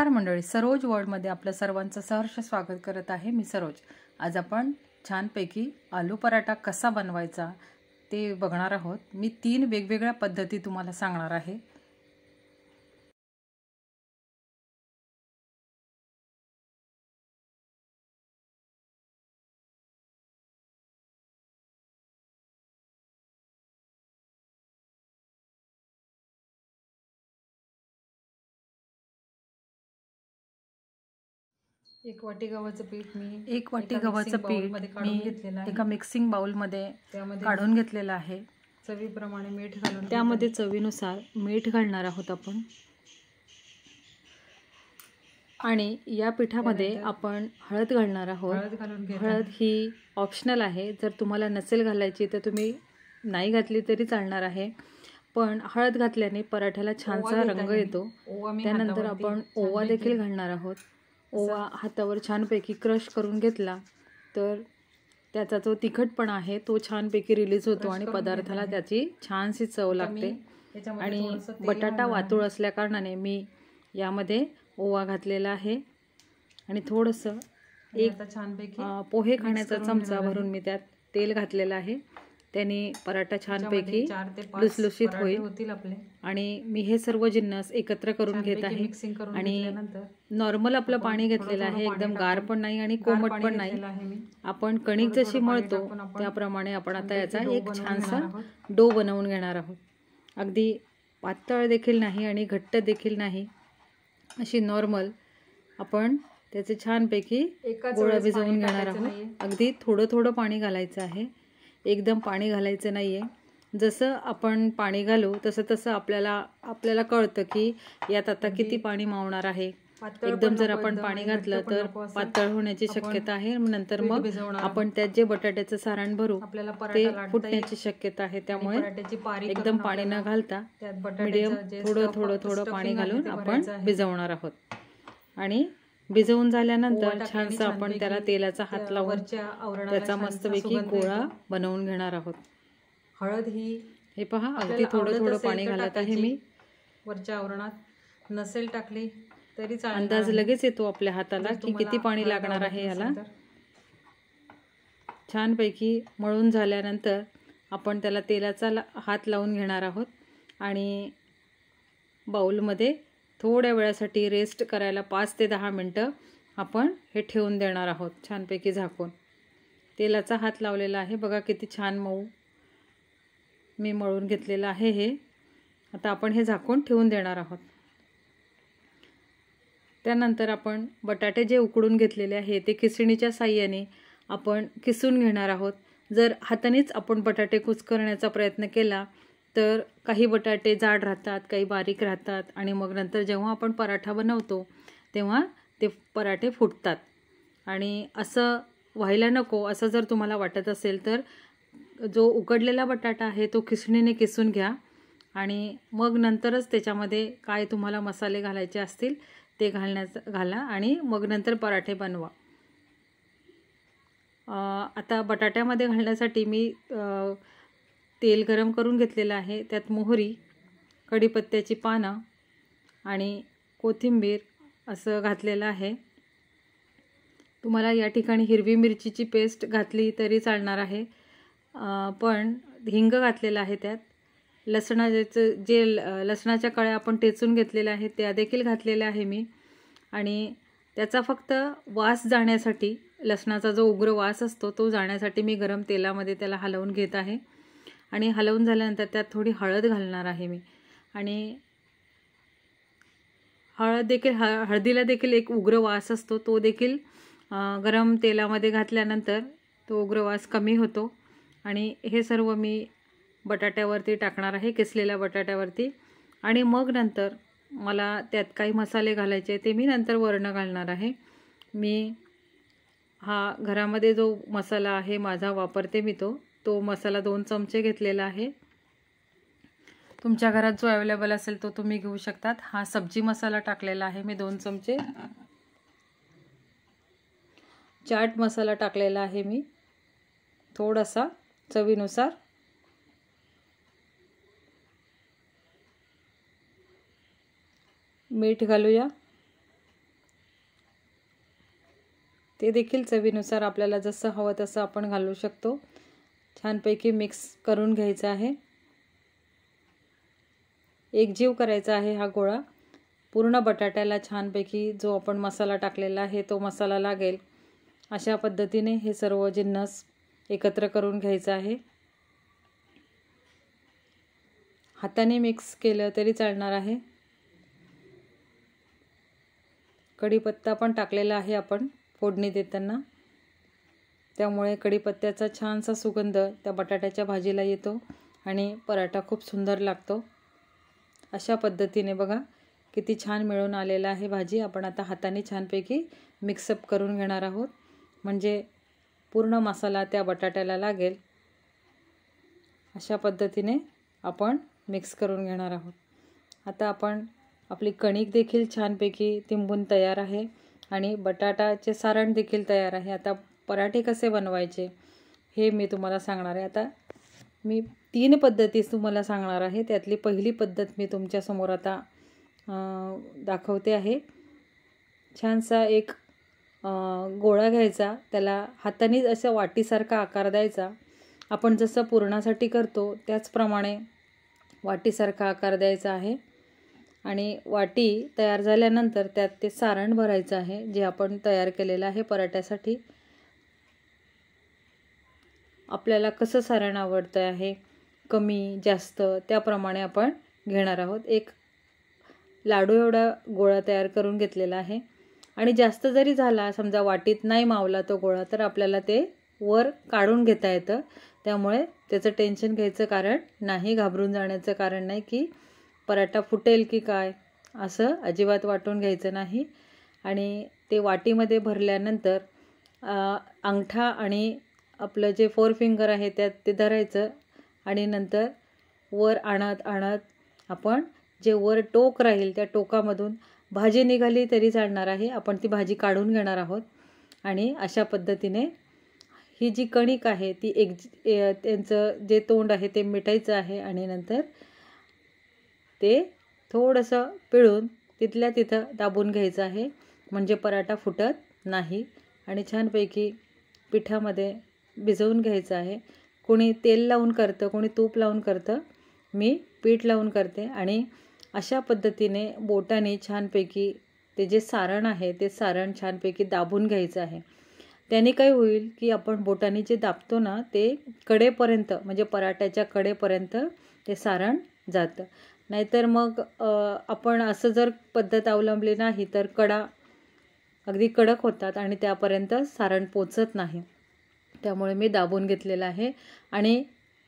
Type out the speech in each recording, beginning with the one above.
नमस्कार मंडळी सरोज वर्ल्डमध्ये आपल्या सर्वांचं सहर्ष स्वागत करत आहे मी सरोज आज आपण छानपैकी आलू पराठा कसा बनवायचा ते बघणार आहोत मी तीन वेगवेगळ्या पद्धती तुम्हाला सांगणार आहे एक वाटी गव्हाचं पीठ मी एक वाटी गव्हाचं पीठ मी एका मिक्सिंग बाउलमध्ये काढून घेतलेलं आहे चवीप्रमाणे मीठ घालून त्यामध्ये चवीनुसार मीठ घालणार आहोत आपण आणि या पिठामध्ये आपण हळद घालणार आहोत हळद ही ऑप्शनल आहे जर तुम्हाला नसेल घालायची तर तुम्ही नाही घातली तरी चालणार आहे पण हळद घातल्याने पराठ्याला छानसा रंग येतो त्यानंतर आपण ओवा देखील घालणार आहोत ओवा हातावर छानपैकी क्रश करून घेतला तर त्याचा जो तिखटपणा आहे तो छानपैकी रिलीज होतो आणि पदार्थाला त्याची छानशी चव लागते आणि बटाटा वातूळ असल्याकारणाने मी यामध्ये ओवा घातलेला आहे आणि थोडंसं एक छानपैकी पोहे खाण्याचा चमचा भरून मी त्यात तेल घातलेलं आहे त्याने पराठा छानपैकी लुसलुसीत होईल आपले आणि मी हे सर्व जिन्नस एकत्र करून घेत आहे आणि नॉर्मल आपलं पाणी घेतलेलं आहे एकदम गार पण नाही आणि कोमट पण नाही आपण कणिक जशी मळतो त्याप्रमाणे आपण आता याचा एक छानसा डो बनवून घेणार आहोत अगदी पातळ देखील नाही आणि घट्ट देखील नाही अशी नॉर्मल आपण त्याचे छानपैकी गोळा भिजवून घेणार आहोत अगदी थोडं थोडं पाणी घालायचं आहे एकदम पाणी घालायचं नाही आहे जसं आपण पाणी घालू तसं तसं आपल्याला आपल्याला कळतं की यात आता किती पाणी मावणार आहे एकदम जर आपण पाणी घातलं तर पातळ होण्याची शक्यता आहे नंतर मग आपण त्यात जे बटाट्याचं सारण भरू ते फुटण्याची शक्यता आहे त्यामुळे एकदम पाणी न घालता मीडियम थोडं थोडं थोडं पाणी घालून आपण भिजवणार आहोत आणि भिजवून झाल्यानंतर छानसं आपण त्याला तेलाचा हात लावून त्याचा मस्तपैकी गोळा बनवून घेणार आहोत हळद ही हे पहा अगदी थोडं थोडं पाणी घालत आहे मी वरच्या आवरणात नसेल टाकली तरी अंदाज लगेच येतो आपल्या हाताला की किती पाणी लागणार आहे याला छानपैकी मळून झाल्यानंतर आपण त्याला तेलाचा हात लावून घेणार आहोत आणि बाऊलमध्ये थोड्या वेळासाठी रेस्ट करायला पाच ते दहा मिनटं आपण हे ठेवून देणार आहोत छानपैकी झाकून तेलाचा हात लावलेला आहे बघा किती छान मऊ मी मळून घेतलेलं आहे हे आता आपण हे झाकून ठेवून देणार आहोत त्यानंतर आपण बटाटे जे उकडून घेतलेले आहे ते किसणीच्या साह्याने आपण किसून घेणार आहोत जर हातानेच आपण बटाटे कुच करण्याचा प्रयत्न केला तर काही बटाटे जाड राहतात काही बारीक राहतात आणि मग नंतर जेव्हा आपण पराठा बनवतो तेव्हा ते पराठे फुटतात आणि असं व्हायला नको असं जर तुम्हाला वाटत असेल तर जो उकडलेला बटाटा आहे तो खिसणीने किसून घ्या आणि मग नंतरच त्याच्यामध्ये काय तुम्हाला मसाले घालायचे असतील ते घालण्याचं घाला आणि मग नंतर पराठे बनवा आता बटाट्यामध्ये घालण्यासाठी मी तेल गरम करून घेतलेलं आहे त्यात मोहरी कढीपत्त्याची पानं आणि कोथिंबीर असं घातलेलं आहे तुम्हाला या ठिकाणी हिरवी मिरचीची पेस्ट घातली तरी चालणार आहे पण हिंग घातलेलं आहे त्यात लसणाचं जे लसणाच्या कळ्या आपण टेचून घेतलेल्या आहेत त्या देखील घातलेल्या आहे मी आणि त्याचा फक्त वास जाण्यासाठी लसणाचा जो उग्र वास असतो तो जाण्यासाठी मी गरम तेलामध्ये त्याला हलवून घेत आहे आणि हलवून झाल्यानंतर त्यात थोडी हळद घालणार आहे मी आणि हळद देखील हळ हळदीला देखील एक उग्र वास असतो तो देखील गरम तेलामध्ये घातल्यानंतर तो उग्र वास कमी होतो आणि हे सर्व मी बटाट्यावरती टाकणार आहे किसलेल्या बटाट्यावरती आणि मग नंतर मला त्यात काही मसाले घालायचे ते मी नंतर वर्ण घालणार आहे मी हा घरामध्ये जो मसाला आहे माझा वापरते मी तो तो मसाला दोन चमचे घेतलेला आहे तुमच्या घरात जो अवेलेबल असेल तो तुम्ही घेऊ शकतात हा सब्जी मसाला टाकलेला आहे मी दोन चमचे चाट मसाला टाकलेला आहे मी थोडासा चवीनुसार मीठ घालूया ते देखील चवीनुसार आपल्याला जसं हवं तसं आपण घालू शकतो छानपैकी मिक्स करून घ्यायचा आहे एकजीव करायचा आहे हा गोळा पूर्ण बटाट्याला छानपैकी जो आपण मसाला टाकलेला आहे तो मसाला लागेल अशा पद्धतीने हे सर्व जिन्नस एकत्र करून घ्यायचं आहे हाताने मिक्स केलं तरी चालणार आहे कढीपत्ता पण टाकलेला आहे आपण फोडणी देताना त्यामुळे कढीपत्त्याचा छानसा सुगंध त्या बटाट्याच्या भाजीला येतो आणि पराठा खूप सुंदर लागतो अशा पद्धतीने बघा किती छान मिळून आलेला आहे भाजी आपण आता हाताने छानपैकी मिक्सअप करून घेणार आहोत म्हणजे पूर्ण मसाला त्या बटाट्याला लागेल अशा पद्धतीने आपण मिक्स करून घेणार आहोत आता आपण आपली कणिक देखील छानपैकी तिंबून तयार आहे आणि बटाटाचे सारण देखील तयार आहे आता पराठे कसे बनवायचे हे मी तुम्हाला सांगणार आहे आता मी तीन पद्धती तुम्हाला सांगणार आहे त्यातली पहिली पद्धत मी तुमच्यासमोर आता दाखवते आहे छानसा एक गोळा घ्यायचा त्याला हाताने असा वाटीसारखा आकार द्यायचा आपण जसं पुरणासाठी करतो त्याचप्रमाणे वाटीसारखा आकार द्यायचा आहे आणि वाटी तयार झाल्यानंतर त्यात ते सारण भरायचं आहे जे आपण तयार केलेलं आहे पराठ्यासाठी आपल्याला कसं सारण आवडतं आहे कमी जास्त त्याप्रमाणे आपण घेणार आहोत एक लाडू एवढा गोळा तयार करून घेतलेला आहे आणि जास्त जरी झाला समजा वाटीत नाही मावला तो गोळा तर आपल्याला ते वर काढून घेता येतं त्यामुळे त्याचं टेन्शन घ्यायचं कारण नाही घाबरून जाण्याचं कारण नाही की पराठा फुटेल की काय असं अजिबात वाटून घ्यायचं नाही आणि ते वाटीमध्ये भरल्यानंतर अंगठा आणि आपलं जे फोर फिंगर आहे त्यात ते धरायचं आणि नंतर वर आणत आणत आपण जे वर टोक राहील त्या टोकामधून भाजी निघाली तरी चालणार आहे आपण ती भाजी काढून घेणार आहोत आणि अशा पद्धतीने ही जी कणिक आहे ती एक त्यांचं जे तोंड आहे ते मिटायचं आहे आणि नंतर ते थोडंसं पिळून तिथल्या तिथं दाबून घ्यायचं आहे म्हणजे पराठा फुटत नाही आणि छानपैकी पिठामध्ये भिजवून घ्यायचं आहे कोणी तेल लावून करतं कोणी तूप लावून करतं मी पीठ लावून करते आणि अशा पद्धतीने बोटाने छानपैकी ते जे सारण आहे ते सारण छानपैकी दाबून घ्यायचं आहे त्याने काय होईल की आपण बोटाने जे दाबतो ना ते कडेपर्यंत म्हणजे पराठ्याच्या कडेपर्यंत ते सारण जातं नाहीतर मग आपण असं जर पद्धत अवलंबली नाही तर कडा अगदी कडक होतात आणि त्यापर्यंत सारण पोचत नाही त्यामुळे मी दाबून घेतलेला आहे आणि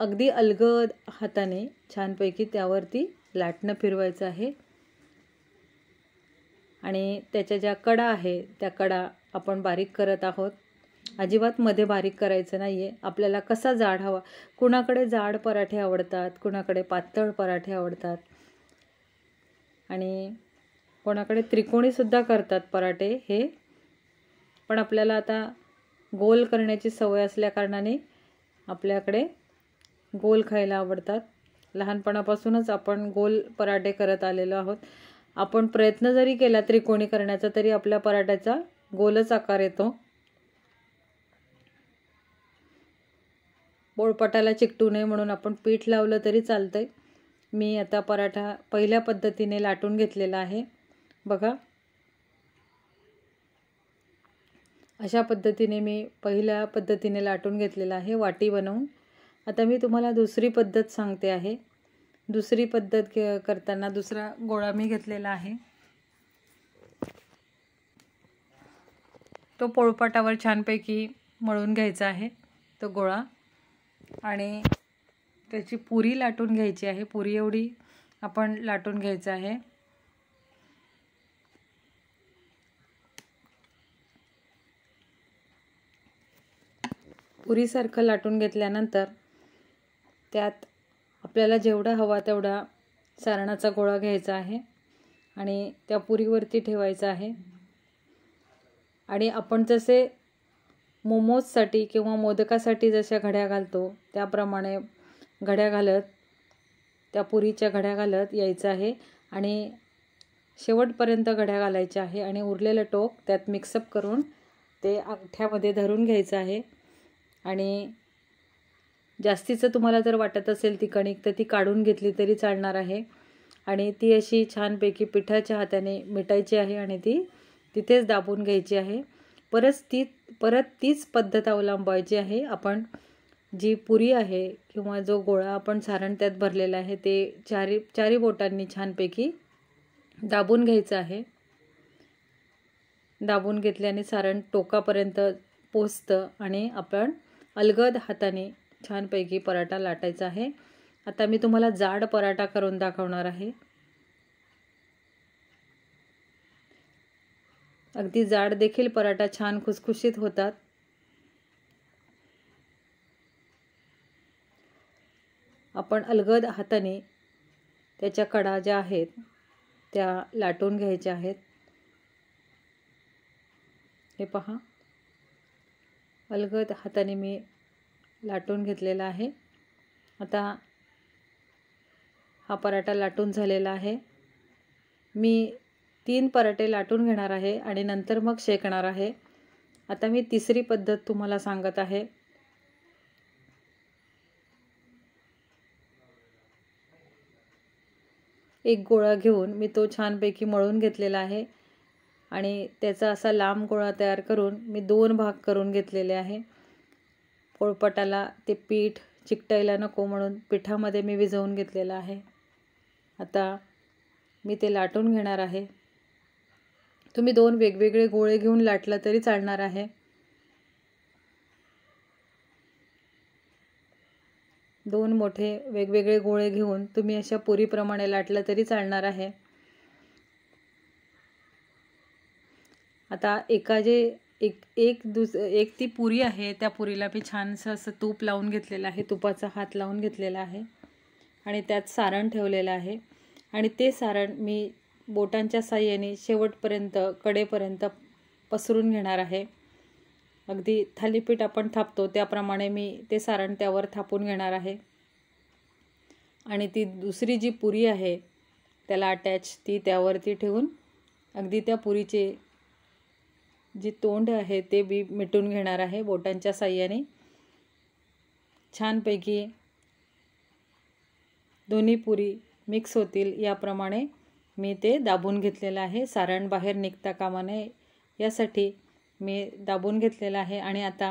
अगदी अलगद हाताने छानपैकी त्यावरती लाटणं फिरवायचं आहे आणि त्याच्या ज्या कडा आहे त्या कडा आपण बारीक करत आहोत अजिबात मध्ये बारीक करायचं नाही आहे आपल्याला कसा जाड हवा कुणाकडे जाड पराठे आवडतात कुणाकडे पातळ पराठे आवडतात आणि कोणाकडे त्रिकोणीसुद्धा करतात पराठे हे पण आपल्याला आता गोल करण्याची सवय असल्याकारणाने आपल्याकडे गोल खायला आवडतात लहानपणापासूनच आपण गोल पराठे करत आलेलो आहोत आपण प्रयत्न जरी केला त्रिकोणी करण्याचा तरी आपल्या पराठ्याचा गोलच आकार येतो बोळपटाला चिकटू नये म्हणून आपण पीठ लावलं तरी चालतंय मी आता पराठा पहिल्या पद्धतीने लाटून घेतलेला आहे बघा अशा पद्धतीने मी पहिल्या पद्धतीने लाटून घेतलेला आहे वाटी बनवून आता मी तुम्हाला दुसरी पद्धत सांगते आहे दुसरी पद्धत करताना दुसरा गोळा मी घेतलेला आहे तो पोळपाटावर छानपैकी मळून घ्यायचा आहे तो गोळा आणि त्याची पुरी लाटून घ्यायची आहे पुरी एवढी आपण लाटून घ्यायचं आहे पुरीसारखं लाटून घेतल्यानंतर त्यात आपल्याला जेवढा हवा तेवढा सारणाचा गोळा घ्यायचा आहे आणि त्या पुरीवरती ठेवायचा आहे आणि आपण जसे मोमोजसाठी किंवा मोदकासाठी जशा घड्या घालतो त्याप्रमाणे घड्या घालत त्या पुरीच्या घड्या घालत यायचं आहे आणि शेवटपर्यंत घड्या घालायच्या आहे आणि उरलेलं टोक त्यात मिक्सअप करून ते अंगठ्यामध्ये धरून घ्यायचं आहे आणि जास्तीचं तुम्हाला जर वाटत असेल ती कणिक तर ती काढून घेतली तरी चालणार आहे आणि ती अशी छानपैकी पिठाच्या हाताने मिटायची आहे आणि ती तिथेच दाबून घ्यायची आहे परत ती परत तीच पद्धत अवलंबवायची आहे आपण जी पुरी आहे किंवा जो गोळा आपण सारण त्यात भरलेला आहे ते चारी चारी बोटांनी छानपैकी दाबून घ्यायचं आहे दाबून घेतल्याने सारण टोकापर्यंत पोचतं आणि आपण अलगद हाताने छानपैकी पराठा लाटायचा आहे आता मी तुम्हाला जाड पराठा करून दाखवणार आहे अगदी जाड देखील पराठा छान खुसखुशीत होतात आपण अलगद हाताने त्याच्या कडा ज्या आहेत त्या लाटून घ्यायच्या आहेत हे पहा अलगद हाताने मी लाटून घेतलेला आहे आता हा पराठा लाटून झालेला आहे मी तीन पराठे लाटून घेणार आहे आणि नंतर मग शेकणार आहे आता मी तिसरी पद्धत तुम्हाला सांगत आहे एक गोळा घेऊन मी तो छानपैकी मळून घेतलेला आहे आणि त्याचा असा लांब गोळा तयार करून मी दोन भाग करून घेतलेले आहे पोळपटाला ते पीठ चिकटायला नको म्हणून पिठामध्ये मी विझवून घेतलेलं आहे आता मी ते लाटून घेणार आहे तुम्ही दोन वेगवेगळे गोळे घेऊन लाटला तरी चालणार आहे दोन मोठे वेगवेगळे गोळे घेऊन तुम्ही अशा पुरीप्रमाणे लाटलं तरी चालणार आहे आता एका जे एक एक दुस एक ती पुरी आहे त्या पुरीला मी छानसं असं तूप लावून घेतलेलं आहे तुपाचा हात लावून घेतलेला आहे आणि त्यात सारण ठेवलेलं आहे आणि ते सारण मी बोटांच्या साह्याने शेवटपर्यंत कडेपर्यंत पसरून घेणार आहे अगदी थालीपीठ आपण थापतो त्याप्रमाणे मी ते सारण त्यावर थापून घेणार आहे आणि ती दुसरी जी पुरी आहे त्याला अटॅच ती त्यावरती ठेवून अगदी त्या पुरीचे जी तोंड आहे ते बी मिटून घेणार आहे बोटांच्या साह्याने छानपैकी दोन्ही पुरी मिक्स होतील याप्रमाणे मी ते दाबून घेतलेलं आहे सारण बाहेर निघता कामा नये यासाठी मी दाबून घेतलेलं आहे आणि आता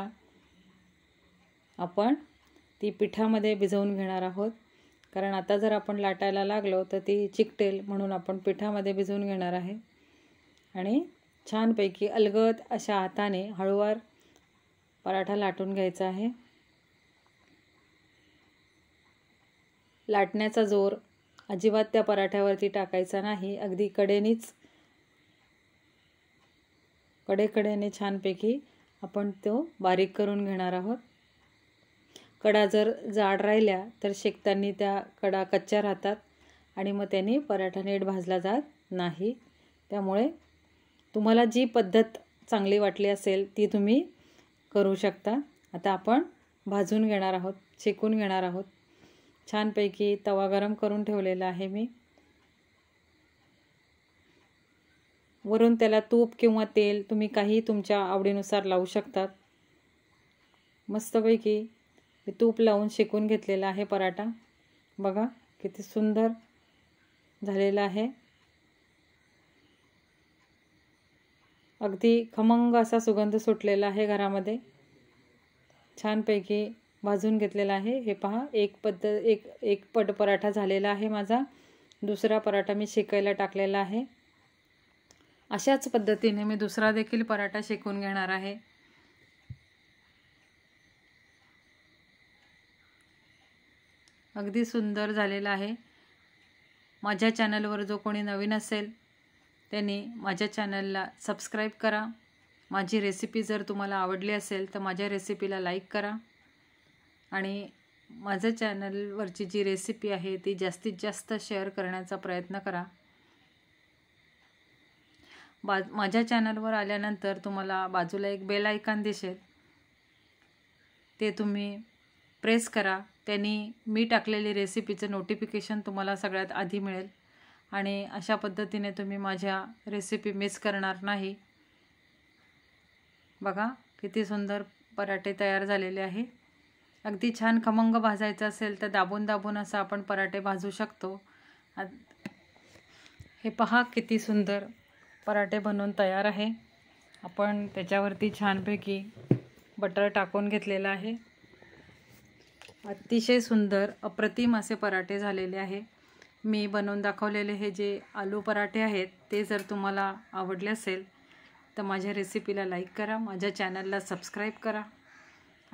आपण ती पिठामध्ये भिजवून घेणार आहोत कारण आता जर आपण लाटायला लागलो तर ती चिकटेल म्हणून आपण पिठामध्ये भिजवून घेणार आहे आणि छानपैकी अलगद अशा हाताने हळूवार पराठा लाटून घ्यायचा आहे लाटण्याचा जोर अजिबात त्या पराठ्यावरती टाकायचा नाही अगदी कडेनीच कडेकडेने छानपैकी आपण तो बारीक करून घेणार आहोत कडा जर जाड राहिल्या तर शेकताना त्या कडा कच्च्या राहतात आणि मग त्यांनी पराठा नीट भाजला जात नाही त्यामुळे तुम्हाला जी पद्धत चांगली वाटली असेल ती तुम्ही करू शकता आता आपण भाजून घेणार आहोत शेकून घेणार आहोत छानपैकी तवा गरम करून ठेवलेला आहे मी वरून त्याला तूप किंवा तेल तुम्ही काही तुमच्या आवडीनुसार लावू शकतात मस्तपैकी मी तूप लावून शेकून घेतलेला आहे पराठा बघा किती सुंदर झालेला आहे अगदी खमंग असा सुगंध सुटलेला आहे घरामध्ये छानपैकी भाजून घेतलेला आहे हे पहा एक पद्ध एक एक पट पराठा झालेला आहे माझा दुसरा पराठा मी शेकायला टाकलेला आहे अशाच पद्धतीने मी दुसरा देखील पराठा शेकून घेणार आहे अगदी सुंदर झालेला आहे माझ्या चॅनलवर जो कोणी नवीन असेल त्याने माझ्या चॅनलला सबस्क्राईब करा माझी रेसिपी जर तुम्हाला आवडली असेल तर माझ्या रेसिपीला लाईक करा आणि माझ्या चॅनलवरची जी रेसिपी आहे ती जास्तीत जास्त शेअर करण्याचा प्रयत्न करा बा माझ्या चॅनलवर आल्यानंतर तुम्हाला बाजूला एक बेल आयकॉन दिसेल ते तुम्ही प्रेस करा त्यांनी मी टाकलेली रेसिपीचं नोटिफिकेशन तुम्हाला सगळ्यात आधी मिळेल आणि अशा पद्धतीने तुम्ही माझ्या रेसिपी मिस करणार नाही बघा किती सुंदर पराठे तयार झालेले आहे अगदी छान खमंग भाजायचं असेल तर दाबून दाबून असं आपण पराठे भाजू शकतो हे पहा किती सुंदर पराठे बनवून तयार आहे आपण त्याच्यावरती छानपैकी बटर टाकून घेतलेलं आहे अतिशय सुंदर अप्रतिम असे पराठे झालेले आहे मी बनवून दाखवलेले हे जे आलू पराठे आहेत ते जर तुम्हाला आवडले असेल तर माझ्या रेसिपीला लाईक करा माझ्या चॅनलला सबस्क्राईब करा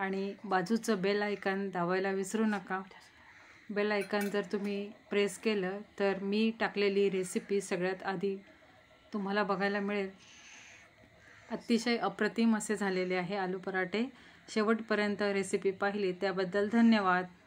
आणि बाजूचं बेल आयकन दावायला विसरू नका बेल आयकन जर तुम्ही प्रेस केलं तर मी टाकलेली रेसिपी सगळ्यात आधी तुम्हाला बघायला मिळेल अतिशय अप्रतिम असे झालेले आहे आलू पराठे शेवटपर्यंत रेसिपी पाहिली त्याबद्दल धन्यवाद